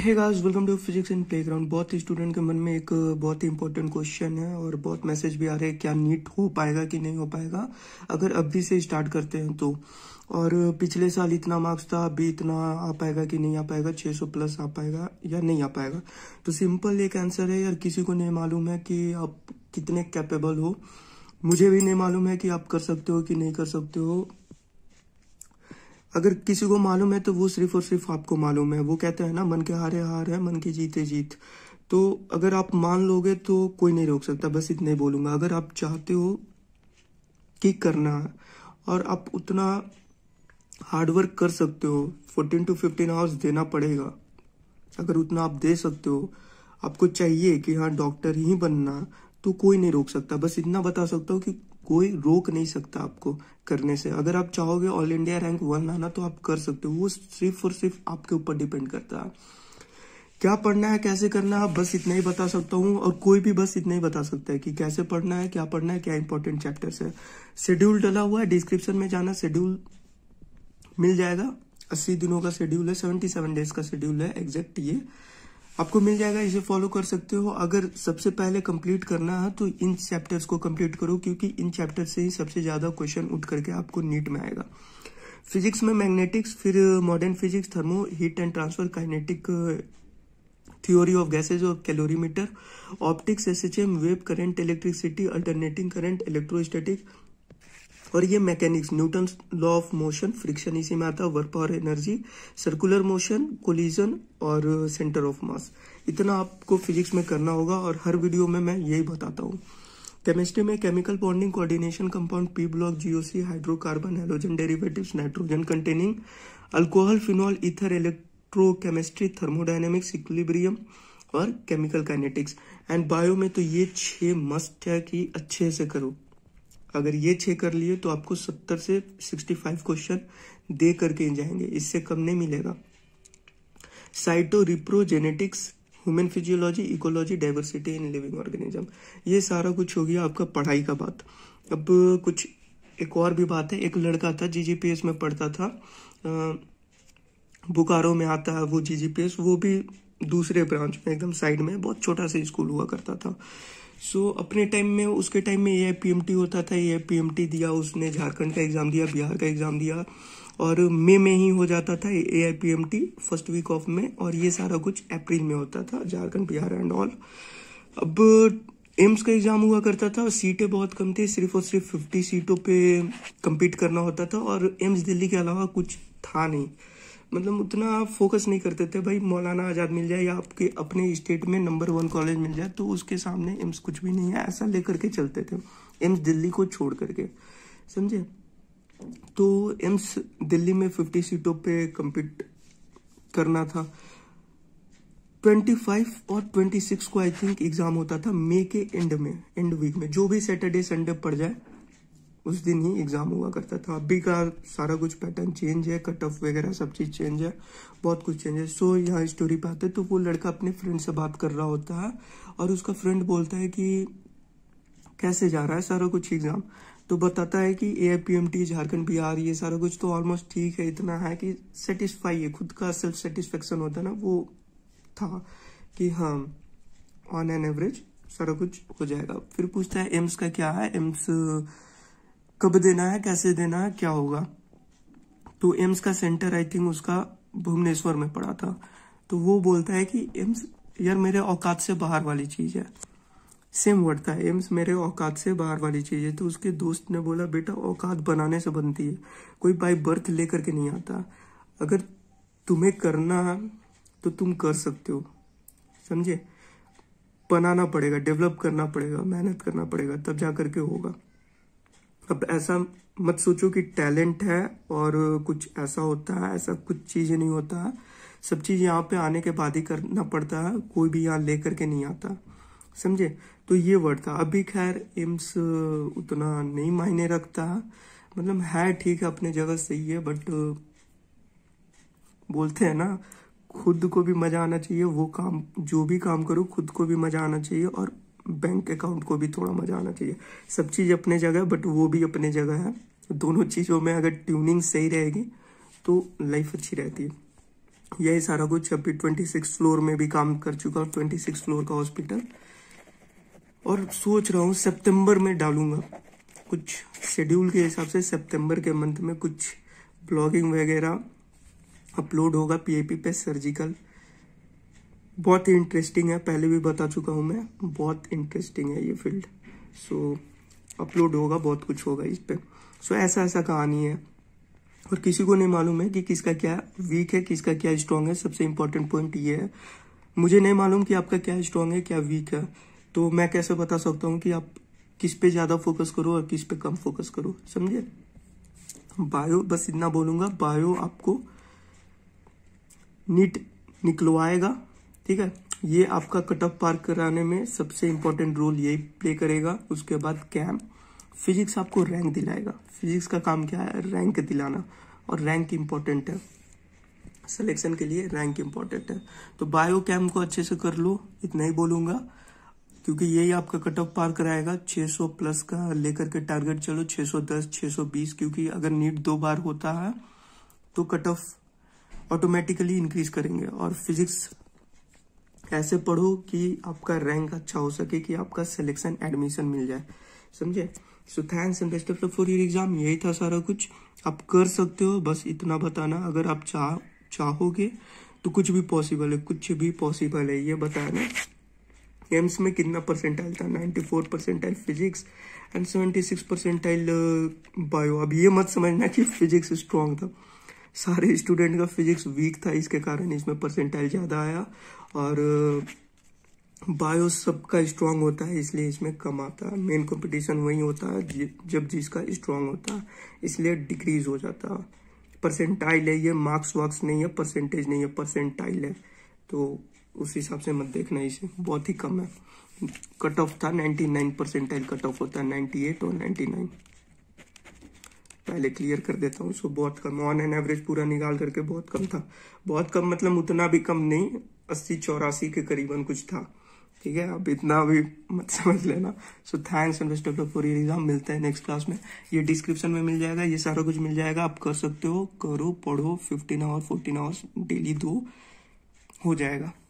hey guys welcome to physics in playground बहुत ही student के मन में एक uh, बहुत ही इंपॉर्टेंट क्वेश्चन है और बहुत मैसेज भी आ रहे हैं क्या नीट हो पाएगा कि नहीं हो पाएगा अगर अभी से स्टार्ट करते हैं तो और uh, पिछले साल इतना मार्क्स था अभी इतना आ पाएगा कि नहीं आ पाएगा 600 प्लस आ पाएगा या नहीं आ पाएगा तो सिंपल एक आंसर है यार किसी को नहीं मालूम है कि आप कितने कैपेबल हो मुझे भी नहीं मालूम है कि आप कर सकते हो कि नहीं कर सकते हो अगर किसी को मालूम है तो वो सिर्फ और सिर्फ आपको मालूम है वो कहते हैं ना मन के हारे हार है मन के जीते जीत तो अगर आप मान लोगे तो कोई नहीं रोक सकता बस इतने बोलूंगा अगर आप चाहते हो कि करना है और आप उतना हार्डवर्क कर सकते हो फोर्टीन टू फिफ्टीन आवर्स देना पड़ेगा अगर उतना आप दे सकते हो आपको चाहिए कि हाँ डॉक्टर ही बनना तो कोई नहीं रोक सकता बस इतना बता सकता हूँ कि कोई रोक नहीं सकता आपको करने से अगर आप चाहोगे ऑल इंडिया रैंक वन आना तो आप कर सकते हो वो सिर्फ और सिर्फ आपके ऊपर डिपेंड करता है क्या पढ़ना है कैसे करना है बस इतना ही बता सकता हूँ और कोई भी बस इतना ही बता सकता है कि कैसे पढ़ना है क्या पढ़ना है क्या इंपॉर्टेंट चैप्टर्स है शेड्यूल डला हुआ है डिस्क्रिप्शन में जाना शेड्यूल मिल जाएगा अस्सी दिनों का शेड्यूल है सेवेंटी सेवन डेज का शेड्यूल है एग्जैक्ट ये आपको मिल जाएगा इसे फॉलो कर सकते हो अगर सबसे पहले कंप्लीट करना है तो इन चैप्टर्स को कंप्लीट करो क्योंकि इन चैप्टर से ही सबसे ज़्यादा क्वेश्चन उठ करके आपको नीट में आएगा फिजिक्स में मैग्नेटिक्स फिर modern physics thermo heat and transfer kinetic theory of gases और calorimeter optics S H M wave current electricity alternating current electrostatic और ये mechanics Newton law of motion friction इसी में आता है वर्क और एनर्जी सर्कुलर मोशन कोलिजन और centre of mass इतना आपको फिजिक्स में करना होगा और हर वीडियो में मैं यही बताता हूँ केमिस्ट्री में chemical bonding coordination compound P block GOC hydrocarbon halogen derivatives nitrogen containing alcohol phenol ether electrochemistry thermodynamics equilibrium और केमिकल काइनेटिक्स एंड बायो में तो ये छह मस्ट है कि अच्छे से करो अगर ये छः कर लिए तो आपको सत्तर से सिक्सटी फाइव क्वेश्चन दे करके जाएंगे इससे कम नहीं मिलेगा साइटो रिप्रोजेनेटिक्स human physiology ecology diversity in living organism ये सारा कुछ हो गया आपका पढ़ाई का बात अब कुछ एक और भी बात है एक लड़का था जीजीपीएस में पढ़ता था बोकारो में आता है वो जीजीपीएस वो भी दूसरे ब्रांच में एकदम साइड में बहुत छोटा सा स्कूल हुआ करता था सो अपने टाइम में उसके टाइम में ए आई होता था ए आई दिया उसने झारखंड का एग्ज़ाम दिया बिहार का एग्ज़ाम दिया और मई में ही हो जाता था A I first week of में और ये सारा कुछ अप्रैल में होता था झारखंड बिहार एंड ऑल अब एम्स का एग्ज़ाम हुआ करता था सीटें बहुत कम थी सिर्फ और सिर्फ फिफ्टी सीटों पे कम्पीट करना होता था और एम्स दिल्ली के अलावा कुछ था नहीं मतलब उतना आप फोकस नहीं करते थे भाई मौलाना आज़ाद मिल जाए या आपके अपने स्टेट में नंबर वन कॉलेज मिल जाए तो उसके सामने एम्स कुछ भी नहीं है ऐसा लेकर के चलते थे एम्स दिल्ली को छोड़ करके समझे तो एम्स दिल्ली में फिफ्टी सीटों पे कम्पीट करना था ट्वेंटी फाइव और ट्वेंटी सिक्स को आई थिंक एग्जाम होता था मे के एंड में एंड वीक में जो भी सैटरडे संडे पड़ जाए उस दिन ही एग्ज़ाम हुआ करता था अभी का सारा कुछ पैटर्न चेंज है कट ऑफ वगैरह सब चीज़ चेंज है बहुत कुछ चेंज है सो so, यहाँ स्टोरी पे आते तो वो लड़का अपने फ्रेंड से बात कर रहा होता है और उसका फ्रेंड बोलता है कि कैसे जा रहा है सारा कुछ एग्ज़ाम तो बताता है कि A P M T Jharkhand Bihar ये सारा कुछ तो ऑलमोस्ट ठीक है इतना है कि सेटिस्फाई है खुद का सेल्फ सेटिस्फेक्शन होता है ना वो था कि हाँ ऑन एन एवरेज सारा कुछ हो जाएगा फिर पूछता है एम्स का क्या है एम्स कब देना है कैसे देना है क्या होगा तो एम्स का सेंटर आई थिंक उसका भुवनेश्वर में पड़ा था तो वो बोलता है कि एम्स यार मेरे औकात से बाहर वाली चीज़ है सेम वर्ड था एम्स मेरे औकात से बाहर वाली चीज़ है तो उसके दोस्त ने बोला बेटा औकात बनाने से बनती है कोई बाई बर्थ लेकर के नहीं आता अगर तुम्हें करना है तो तुम कर सकते हो समझे बनाना पड़ेगा डेवलप करना पड़ेगा मेहनत करना पड़ेगा तब जा करके होगा अब ऐसा मत सोचो कि टैलेंट है और कुछ ऐसा होता है ऐसा कुछ चीज नहीं होता है सब चीज़ यहाँ पे आने के बाद ही करना पड़ता है कोई भी यहाँ लेकर के नहीं आता समझे तो ये वर्ड था अभी खैर एम्स उतना नहीं मायने रखता मतलब है ठीक है अपने जगह सही है बट बोलते हैं ना खुद को भी मजा आना चाहिए वो काम जो भी काम करो खुद को भी मजा आना चाहिए और बैंक अकाउंट को भी थोड़ा मजा आना चाहिए सब चीज़ अपने जगह है बट वो भी अपने जगह है दोनों चीज़ों में अगर ट्यूनिंग सही रहेगी तो लाइफ अच्छी रहती है यही सारा कुछ अभी ट्वेंटी सिक्स फ्लोर में भी काम कर चुका हूँ ट्वेंटी सिक्स फ्लोर का हॉस्पिटल और सोच रहा हूँ सितंबर में डालूंगा कुछ शेड्यूल के हिसाब से सितंबर के मंथ में कुछ ब्लॉगिंग वगैरह अपलोड होगा पीएपी पे सर्जिकल बहुत ही इंटरेस्टिंग है पहले भी बता चुका हूँ मैं बहुत इंटरेस्टिंग है ये फील्ड सो so, अपलोड होगा बहुत कुछ होगा इस पर सो so, ऐसा ऐसा कहानी है और किसी को नहीं मालूम है कि किसका क्या वीक है किसका क्या स्ट्रांग है सबसे इम्पोर्टेंट पॉइंट ये है मुझे नहीं मालूम कि आपका क्या स्ट्रांग है क्या वीक है तो मैं कैसे बता सकता हूँ कि आप किस पे ज़्यादा फोकस करो और किस पे कम फोकस करो समझे बायो बस इतना बोलूंगा बायो आपको नीट निकलवाएगा ठीक है ये आपका कट ऑफ पार कराने में सबसे इम्पोर्टेंट रोल यही प्ले करेगा उसके बाद कैम फिजिक्स आपको रैंक दिलाएगा फिजिक्स का काम क्या है रैंक दिलाना और रैंक इम्पोर्टेंट है सिलेक्शन के लिए रैंक इम्पोर्टेंट है तो बायो कैम को अच्छे से कर लो इतना ही बोलूंगा क्योंकि यही आपका कट ऑफ पार कराएगा 600 प्लस का लेकर के टारगेट चलो 610 620 क्योंकि अगर नीट दो बार होता है तो कट ऑफ ऑटोमेटिकली इंक्रीज करेंगे और फिजिक्स ऐसे पढ़ो कि आपका रैंक अच्छा हो सके कि आपका सिलेक्शन एडमिशन मिल जाए समझे so thanks and best of luck for your exam यही था सारा कुछ आप कर सकते हो बस इतना बताना अगर आप चाह चाहोगे तो कुछ भी पॉसिबल है कुछ भी पॉसिबल है ये बताना एम्स में कितना परसेंटाइल था 94 percentile physics and 76 percentile bio अब ये मत समझना कि फिजिक्स स्ट्रांग था सारे स्टूडेंट का फिजिक्स वीक था इसके कारण इसमें परसेंटाइल ज़्यादा आया और बायो सबका स्ट्रांग होता है इसलिए इसमें कम आता है मेन कंपटीशन वही होता है जब जिसका स्ट्रांग होता है इसलिए डिक्रीज हो जाता है परसेंटाइल है ये मार्क्स वार्क्स नहीं है परसेंटेज नहीं है परसेंटाइल है तो उस हिसाब से मत देखना इसे बहुत ही कम है कट ऑफ था ninety nine percentile cut off होता है एट और नाइन पहले क्लियर कर देता हूँ सो बहुत कम ऑन एन एवरेज पूरा निकाल करके बहुत कम था बहुत कम मतलब उतना भी कम नहीं अस्सी चौरासी के करीबन कुछ था ठीक है अब इतना भी मत समझ लेना so thanks and best develop for your exam मिलते हैं नेक्स्ट क्लास में ये डिस्क्रिप्शन में मिल जाएगा ये सारा कुछ मिल जाएगा आप कर सकते हो करो पढ़ो fifteen hour fourteen hours daily दो हो जाएगा